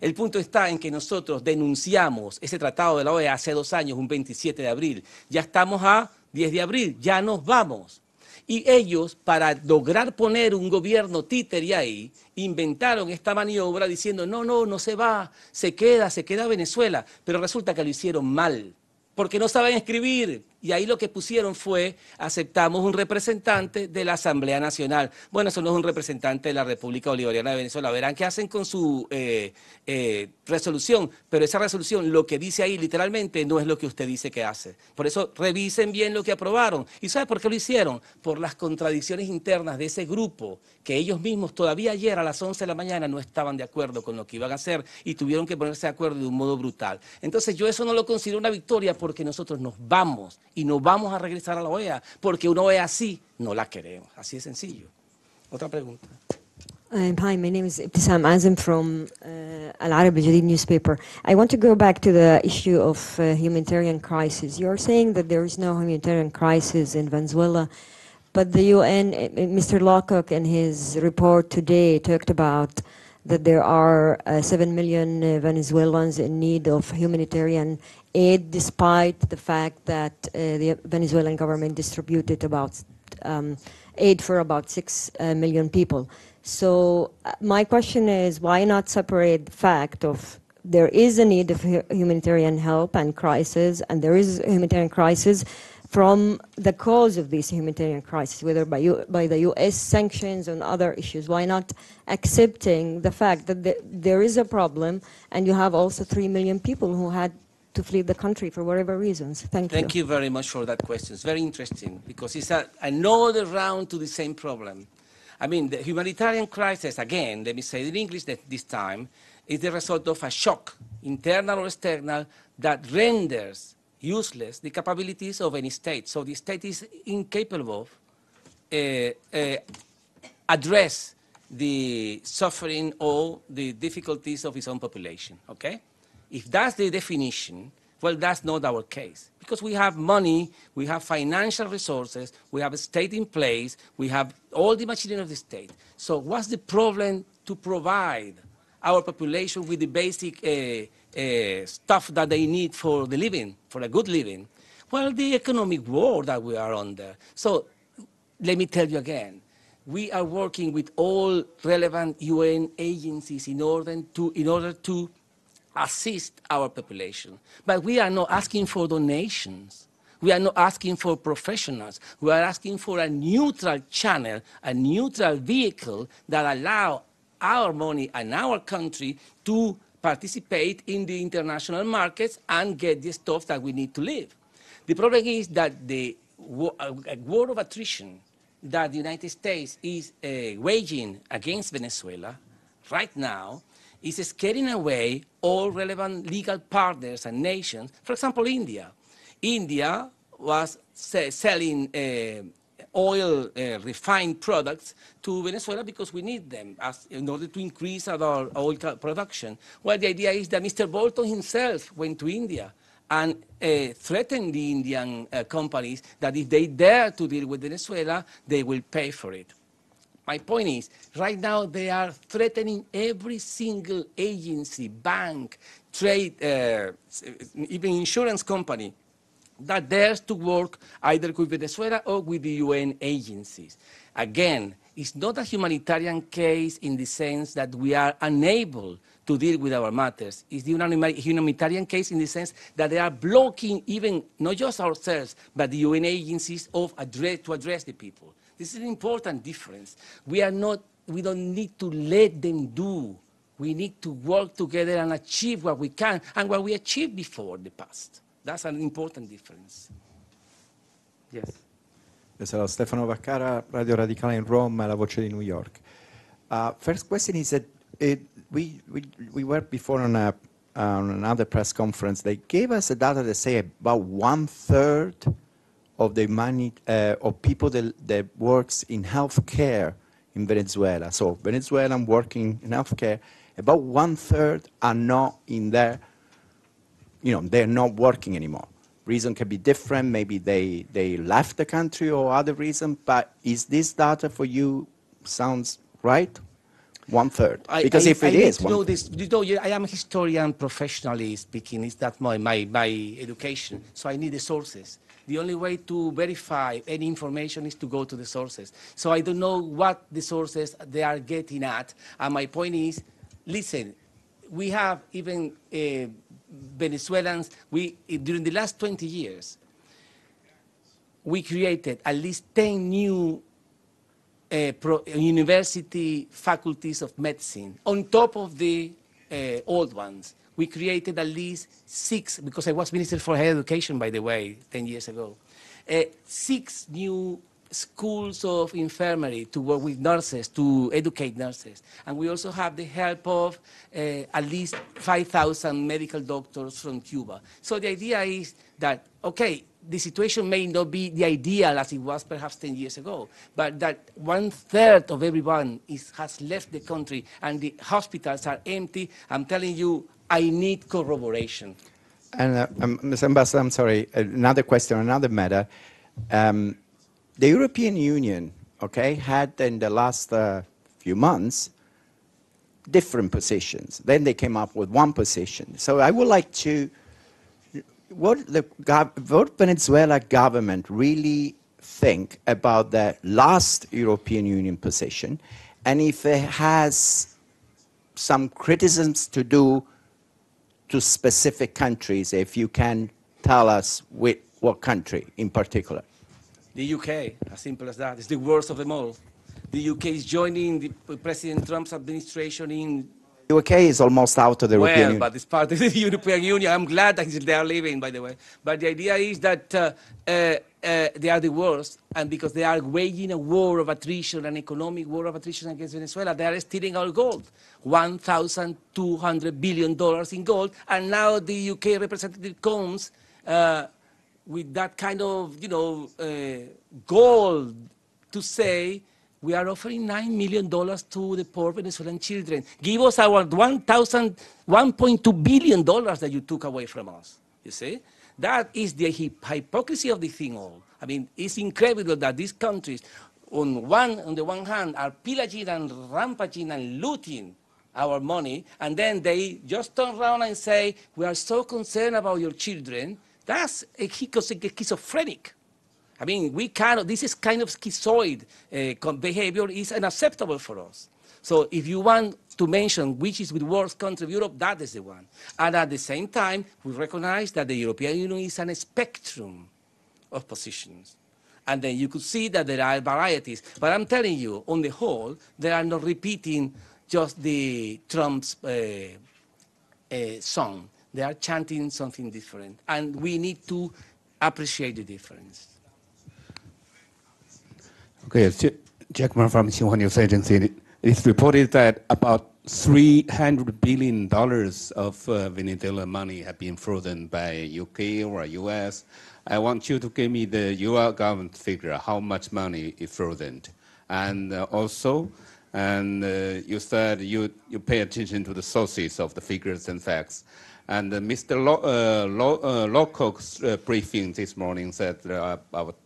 El punto está en que nosotros denunciamos ese tratado de la OEA hace dos años, un 27 de abril. Ya estamos a 10 de abril, ya nos vamos. Y ellos, para lograr poner un gobierno títere ahí, inventaron esta maniobra diciendo, no, no, no se va, se queda, se queda Venezuela. Pero resulta que lo hicieron mal, porque no saben escribir. Y ahí lo que pusieron fue, aceptamos un representante de la Asamblea Nacional. Bueno, eso no es un representante de la República Bolivariana de Venezuela. Verán qué hacen con su eh, eh, resolución, pero esa resolución, lo que dice ahí literalmente, no es lo que usted dice que hace. Por eso revisen bien lo que aprobaron. ¿Y sabe por qué lo hicieron? Por las contradicciones internas de ese grupo, que ellos mismos todavía ayer a las 11 de la mañana no estaban de acuerdo con lo que iban a hacer y tuvieron que ponerse de acuerdo de un modo brutal. Entonces yo eso no lo considero una victoria porque nosotros nos vamos y no vamos a regresar a la OEA, porque una OEA así no la queremos. Así de sencillo. Otra pregunta. Um, hi, my name is Ibtisam Azim from uh, Al Arab Jadid newspaper. I want to go back to the issue of uh, humanitarian crisis. You're saying that there is no humanitarian crisis in Venezuela, but the UN, uh, Mr. Lockock, in his report today, talked about that there are uh, 7 million uh, Venezuelans in need of humanitarian aid, despite the fact that uh, the Venezuelan government distributed about um, aid for about 6 million people. So my question is, why not separate the fact of there is a need of humanitarian help and crisis, and there is a humanitarian crisis, from the cause of this humanitarian crisis, whether by, U by the US sanctions and other issues? Why not accepting the fact that the, there is a problem and you have also 3 million people who had to flee the country for whatever reasons? Thank, you. Thank you very much for that question. It's very interesting because it's a, another round to the same problem. I mean, the humanitarian crisis, again, let me say it in English that this time, is the result of a shock, internal or external, that renders useless the capabilities of any state. So the state is incapable of uh, uh, address the suffering or the difficulties of its own population, okay? If that's the definition, well, that's not our case because we have money, we have financial resources, we have a state in place, we have all the machinery of the state. So what's the problem to provide our population with the basic uh, uh, stuff that they need for the living, for a good living. Well, the economic war that we are under. So let me tell you again, we are working with all relevant UN agencies in order to, in order to assist our population. But we are not asking for donations. We are not asking for professionals. We are asking for a neutral channel, a neutral vehicle that allow our money and our country to participate in the international markets and get the stuff that we need to live. The problem is that the war uh, uh, of attrition that the United States is uh, waging against Venezuela right now is scaring away all relevant legal partners and nations. For example, India. India was selling uh, oil uh, refined products to Venezuela because we need them as, in order to increase our oil production. Well, the idea is that Mr. Bolton himself went to India and uh, threatened the Indian uh, companies that if they dare to deal with Venezuela, they will pay for it. My point is, right now they are threatening every single agency, bank, trade, uh, even insurance company that dares to work either with Venezuela or with the UN agencies. Again, it's not a humanitarian case in the sense that we are unable to deal with our matters. It's the humanitarian case in the sense that they are blocking even not just ourselves, but the UN agencies of address, to address the people. This is an important difference. We are not, we don't need to let them do. We need to work together and achieve what we can and what we achieved before in the past. That's an important difference. Yes. Yes, hello. Stefano Vaccara, Radio Radicale in Rome, La Voce di New York. Uh, first question is that it, we, we, we were before on, a, on another press conference. They gave us a data that say about one third of the money uh, of people that, that works in healthcare in Venezuela. So Venezuelan working in healthcare, about one third are not in there you know, they're not working anymore. Reason can be different. Maybe they, they left the country or other reason. But is this data for you sounds right? One third. Because I, I, if it I is, know this. You know, I am a historian professionally speaking. Is that my, my, my education? So I need the sources. The only way to verify any information is to go to the sources. So I don't know what the sources they are getting at. And my point is, listen, we have even. Uh, Venezuelans, we, during the last 20 years, we created at least 10 new uh, pro, university faculties of medicine on top of the uh, old ones. We created at least six, because I was Minister for Higher Education, by the way, 10 years ago, uh, six new schools of infirmary to work with nurses, to educate nurses. And we also have the help of uh, at least 5,000 medical doctors from Cuba. So the idea is that, okay, the situation may not be the ideal as it was perhaps 10 years ago, but that one third of everyone is, has left the country and the hospitals are empty. I'm telling you, I need corroboration. And uh, um, Ms. Ambassador, I'm sorry, another question, another matter. Um, the European Union, okay, had in the last uh, few months different positions. Then they came up with one position. So I would like to, what the what Venezuela government really think about the last European Union position, and if it has some criticisms to do to specific countries, if you can tell us with what country in particular. The UK, as simple as that, is the worst of them all. The UK is joining the President Trump's administration in. The UK is almost out of the well, European Union. but it's part of the European Union. I'm glad that they are leaving, by the way. But the idea is that uh, uh, uh, they are the worst, and because they are waging a war of attrition, an economic war of attrition against Venezuela, they are stealing our gold, $1,200 billion in gold, and now the UK representative comes uh, with that kind of, you know, uh, goal to say, we are offering $9 million to the poor Venezuelan children. Give us our $1.2 $1 billion that you took away from us. You see? That is the hypocrisy of the thing all. I mean, it's incredible that these countries, on, one, on the one hand, are pillaging and rampaging and looting our money, and then they just turn around and say, we are so concerned about your children, that's a schizophrenic. I mean, we of this is kind of schizoid uh, behavior is unacceptable for us. So if you want to mention which is the worst country of Europe, that is the one. And at the same time, we recognize that the European Union is a spectrum of positions. And then you could see that there are varieties. But I'm telling you, on the whole, they are not repeating just the Trump's uh, uh, song. They are chanting something different. And we need to appreciate the difference. Okay, Jackman from Xinhua News Agency. It's reported that about $300 billion of uh, money have been frozen by UK or US. I want you to give me the US government figure, how much money is frozen. And uh, also, and uh, you said you, you pay attention to the sources of the figures and facts. And uh, Mr. Lo, uh, Lo, uh, uh, briefing this morning said there are uh, about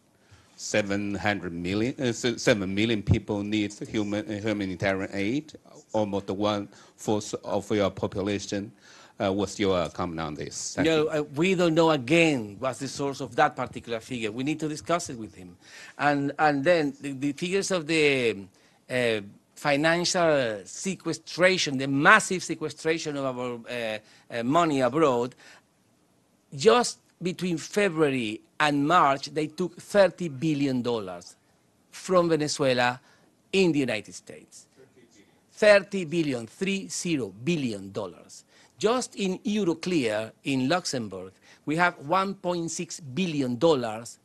700 million, uh, 7 million people need human, uh, humanitarian aid, almost one fourth of your population. what's your comment on this? Thank no, we don't know again what's the source of that particular figure. We need to discuss it with him. And, and then the, the figures of the um, financial sequestration, the massive sequestration of our uh, uh, money abroad, just between February and March, they took $30 billion from Venezuela in the United States. 30 billion, 30 billion dollars. Just in Euroclear in Luxembourg, we have 1.6 billion dollars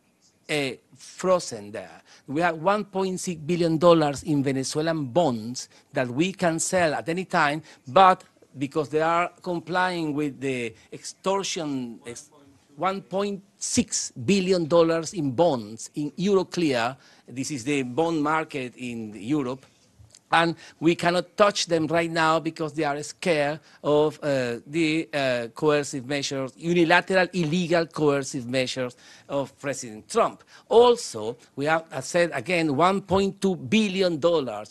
uh, frozen there. We have $1.6 billion in Venezuelan bonds that we can sell at any time, but because they are complying with the extortion, $1.6 billion in bonds in Euroclear. This is the bond market in Europe and we cannot touch them right now because they are scared of uh, the uh, coercive measures, unilateral illegal coercive measures of President Trump. Also, we have I said again $1.2 billion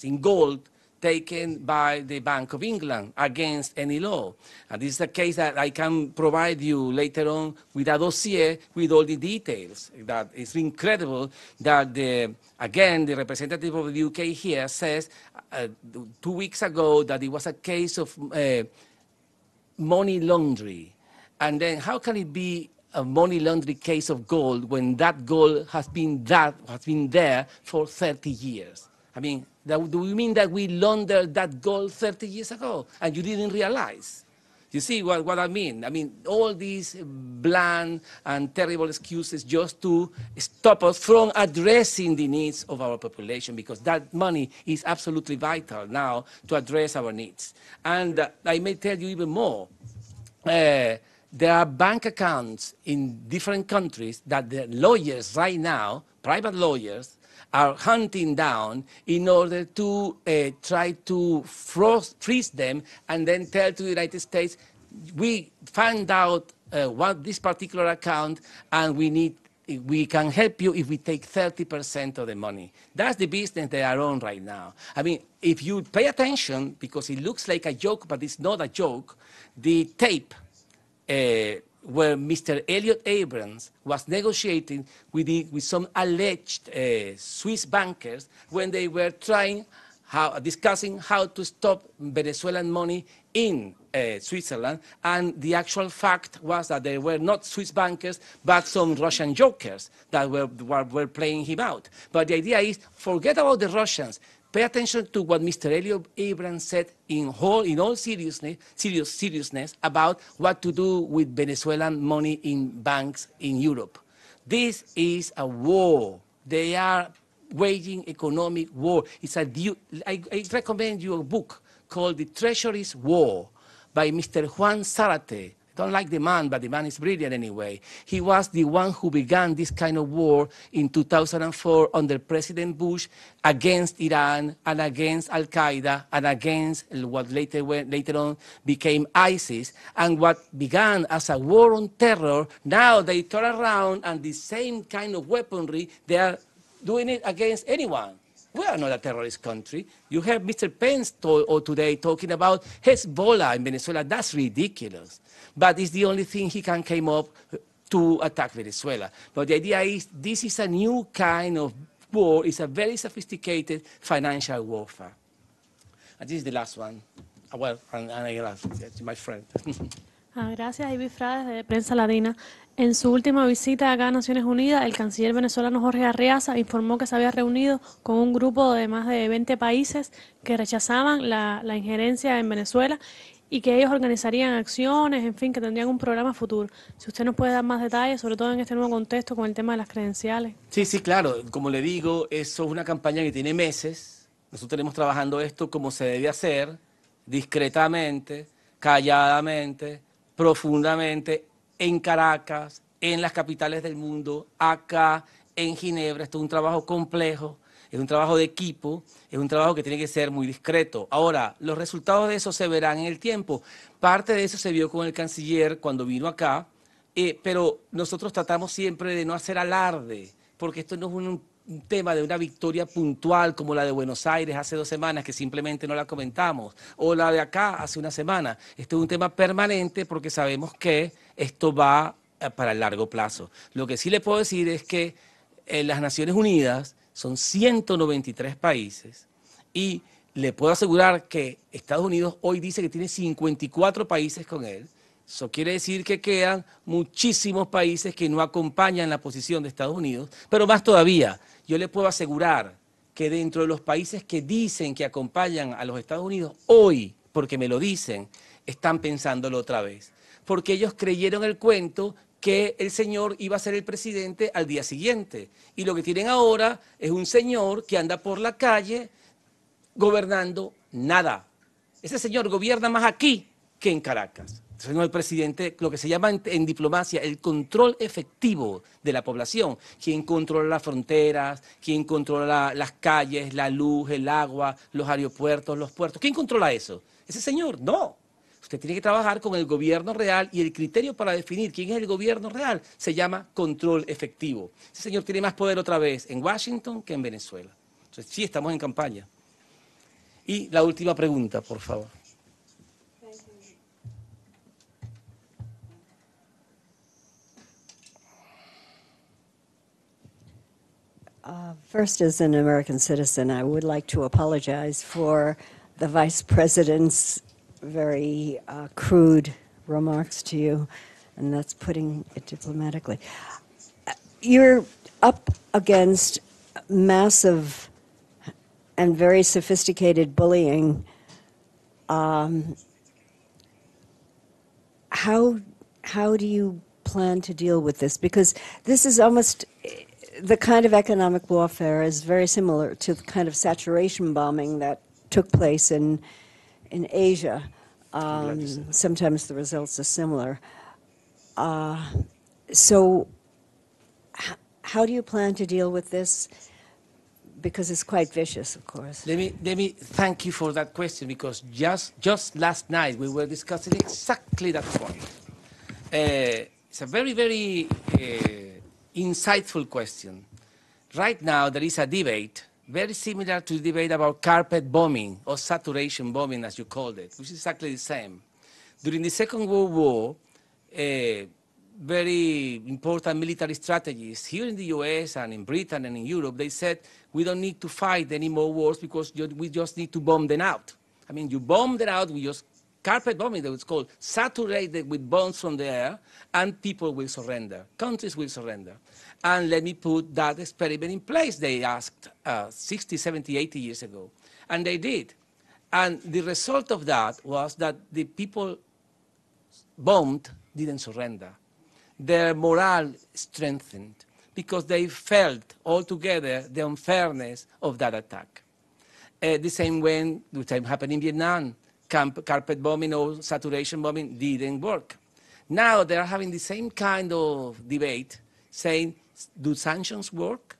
in gold taken by the Bank of England against any law. And this is a case that I can provide you later on with a dossier with all the details. That it's incredible that, the, again, the representative of the UK here says uh, two weeks ago that it was a case of uh, money laundering. And then how can it be a money laundering case of gold when that gold has been that has been there for 30 years. I mean, that, do you mean that we laundered that gold 30 years ago and you didn't realize? You see what, what I mean? I mean, all these bland and terrible excuses just to stop us from addressing the needs of our population because that money is absolutely vital now to address our needs. And uh, I may tell you even more. Uh, there are bank accounts in different countries that the lawyers right now, private lawyers, are hunting down in order to uh, try to frost, freeze them and then tell to the United States, we found out uh, what this particular account and we need we can help you if we take 30% of the money. That's the business they are on right now. I mean, if you pay attention, because it looks like a joke, but it's not a joke, the tape uh, where Mr. Elliot Abrams was negotiating with, the, with some alleged uh, Swiss bankers when they were trying, how, discussing how to stop Venezuelan money in uh, Switzerland. And the actual fact was that they were not Swiss bankers, but some Russian jokers that were, were, were playing him out. But the idea is forget about the Russians pay attention to what Mr. Elliot Abrams said in whole, in all seriousness, serious, seriousness about what to do with Venezuelan money in banks in Europe. This is a war. They are waging economic war. It's a, I, I recommend you a book called The Treasury's War by Mr. Juan Sarate, don't like the man, but the man is brilliant anyway. He was the one who began this kind of war in 2004 under President Bush against Iran and against Al Qaeda and against what later, went, later on became ISIS. And what began as a war on terror, now they turn around and the same kind of weaponry, they are doing it against anyone. We are not a terrorist country. You have Mr. Pence to today talking about Hezbollah in Venezuela. That's ridiculous. But it's the only thing he can came up to attack Venezuela. But the idea is this is a new kind of war. It's a very sophisticated financial warfare. And this is the last one. Ah, well, and, and I my friend. Ah, gracias, Ivy Frades, de Prensa Latina. En su última visita acá a Naciones Unidas, el canciller venezolano Jorge Arriaza informó que se había reunido con un grupo de más de 20 países que rechazaban la, la injerencia en Venezuela y que ellos organizarían acciones, en fin, que tendrían un programa futuro. Si usted nos puede dar más detalles, sobre todo en este nuevo contexto con el tema de las credenciales. Sí, sí, claro. Como le digo, eso es una campaña que tiene meses. Nosotros tenemos trabajando esto como se debe hacer, discretamente, calladamente profundamente en Caracas, en las capitales del mundo, acá en Ginebra. Esto es un trabajo complejo, es un trabajo de equipo, es un trabajo que tiene que ser muy discreto. Ahora, los resultados de eso se verán en el tiempo. Parte de eso se vio con el canciller cuando vino acá, eh, pero nosotros tratamos siempre de no hacer alarde, porque esto no es un un tema de una victoria puntual como la de Buenos Aires hace dos semanas que simplemente no la comentamos, o la de acá hace una semana. Este es un tema permanente porque sabemos que esto va eh, para el largo plazo. Lo que sí le puedo decir es que eh, las Naciones Unidas son 193 países y le puedo asegurar que Estados Unidos hoy dice que tiene 54 países con él. Eso quiere decir que quedan muchísimos países que no acompañan la posición de Estados Unidos, pero más todavía, yo le puedo asegurar que dentro de los países que dicen que acompañan a los Estados Unidos, hoy, porque me lo dicen, están pensándolo otra vez. Porque ellos creyeron el cuento que el señor iba a ser el presidente al día siguiente. Y lo que tienen ahora es un señor que anda por la calle gobernando nada. Ese señor gobierna más aquí que en Caracas señor presidente, lo que se llama en, diplomacia el control efectivo de la población, quien controla las fronteras, quien controla las calles, la luz, el agua, los aeropuertos, los puertos, ¿quién controla eso? Ese señor, no. Usted tiene que trabajar con el gobierno real y el criterio para definir quién es el gobierno real se llama control efectivo. Ese señor tiene más poder otra vez en Washington que en Venezuela. Entonces, sí, estamos en campaña. Y la última pregunta, por favor. first, as an American citizen, I would like to apologize for the Vice President's very uh, crude remarks to you, and that's putting it diplomatically. You're up against massive and very sophisticated bullying. Um, how how do you plan to deal with this? Because this is almost the kind of economic warfare is very similar to the kind of saturation bombing that took place in in Asia. Um, sometimes the results are similar. Uh, so, how do you plan to deal with this? Because it's quite vicious, of course. Let me let me thank you for that question because just just last night we were discussing exactly that point. Uh, it's a very very. Uh, insightful question. Right now, there is a debate very similar to the debate about carpet bombing or saturation bombing, as you called it, which is exactly the same. During the Second World War, eh, very important military strategists here in the US and in Britain and in Europe, they said, we don't need to fight any more wars because we just need to bomb them out. I mean, you bomb them out, we just Carpet bombing, that was called, saturated with bombs from the air, and people will surrender. Countries will surrender. And let me put that experiment in place, they asked uh, 60, 70, 80 years ago. And they did. And the result of that was that the people bombed didn't surrender. Their morale strengthened because they felt altogether the unfairness of that attack. Uh, the same when the same happened in Vietnam camp, carpet bombing or saturation bombing didn't work. Now they're having the same kind of debate saying, do sanctions work?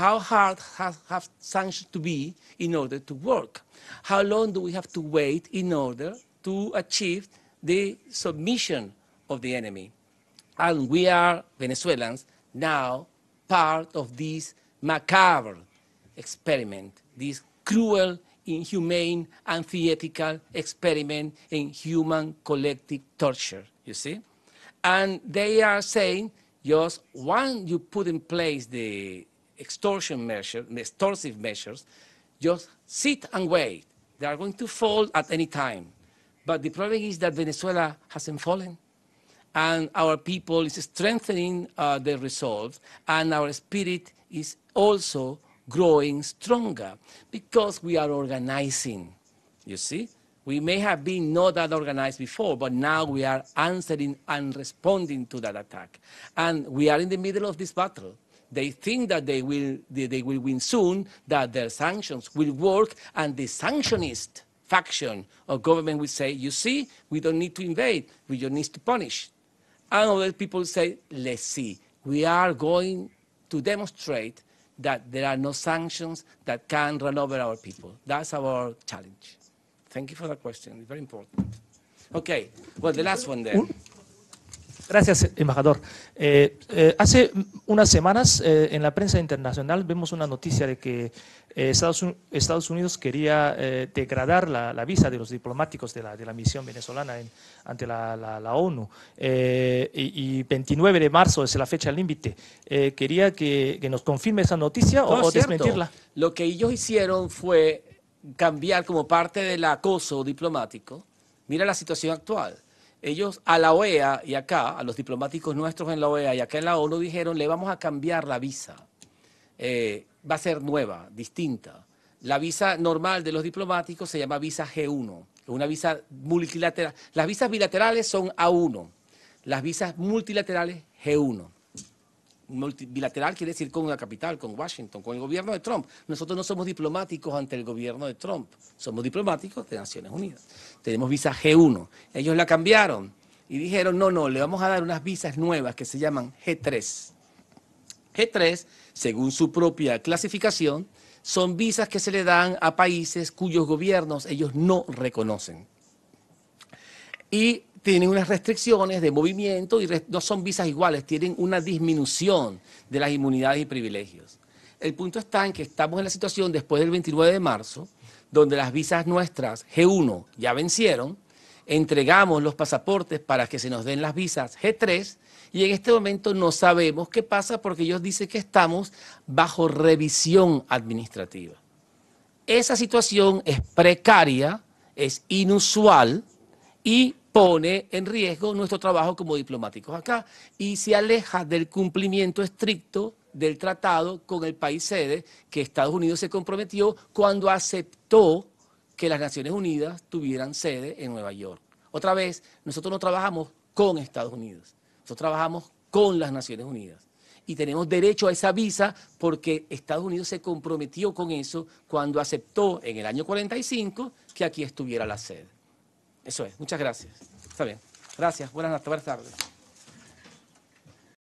How hard have, have sanctions to be in order to work? How long do we have to wait in order to achieve the submission of the enemy? And we are Venezuelans now part of this macabre experiment, this cruel inhumane, unethical experiment in human collective torture, you see? And they are saying just once you put in place the extortion measure, the extorsive measures, just sit and wait. They are going to fall at any time. But the problem is that Venezuela hasn't fallen. And our people is strengthening uh, their resolve, and our spirit is also growing stronger because we are organizing. You see? We may have been not that organized before, but now we are answering and responding to that attack. And we are in the middle of this battle. They think that they will, they will win soon, that their sanctions will work, and the sanctionist faction of government will say, you see, we don't need to invade, we just need to punish. And other people say, let's see, we are going to demonstrate that there are no sanctions that can run over our people. That's our challenge. Thank you for that question. It's very important. Okay. Well, the last one then. Gracias, embajador. Eh, eh, hace unas semanas eh, en la prensa internacional vemos una noticia de que Estados, Estados, Unidos quería eh, degradar la, visa de los diplomáticos de la, de la misión venezolana ante la, ONU eh, y, 29 de marzo es la fecha límite. Eh, quería que, nos confirme esa noticia o, desmentirla. Lo que ellos hicieron fue cambiar como parte del acoso diplomático. Mira la situación actual. Ellos a la OEA y acá, a los diplomáticos nuestros en la OEA y acá en la ONU dijeron, le vamos a cambiar la visa. Eh, va a ser nueva, distinta. La visa normal de los diplomáticos se llama visa G1, una visa multilateral. Las visas bilaterales son A1, las visas multilaterales G1. Multilateral bilateral quiere decir con la capital, con Washington, con el gobierno de Trump. Nosotros no somos diplomáticos ante el gobierno de Trump, somos diplomáticos de Naciones Unidas. Tenemos visa G1. Ellos la cambiaron y dijeron, no, no, le vamos a dar unas visas nuevas que se llaman G3. G3 según su propia clasificación, son visas que se le dan a países cuyos gobiernos ellos no reconocen. Y tienen unas restricciones de movimiento y no son visas iguales, tienen una disminución de las inmunidades y privilegios. El punto está en que estamos en la situación después del 29 de marzo, donde las visas nuestras G1 ya vencieron, entregamos los pasaportes para que se nos den las visas G3 y en este momento no sabemos qué pasa porque ellos dicen que estamos bajo revisión administrativa. Esa situación es precaria, es inusual y pone en riesgo nuestro trabajo como diplomáticos acá y se aleja del cumplimiento estricto del tratado con el país sede que Estados Unidos se comprometió cuando aceptó que las Naciones Unidas tuvieran sede en Nueva York. Otra vez, nosotros no trabajamos con Estados Unidos, trabajamos con las Naciones Unidas y tenemos derecho a esa visa porque Estados Unidos se comprometió con eso cuando aceptó en el año 45 que aquí estuviera la sede. Eso es. Muchas gracias. Está bien. Gracias. Buenas, buenas tardes.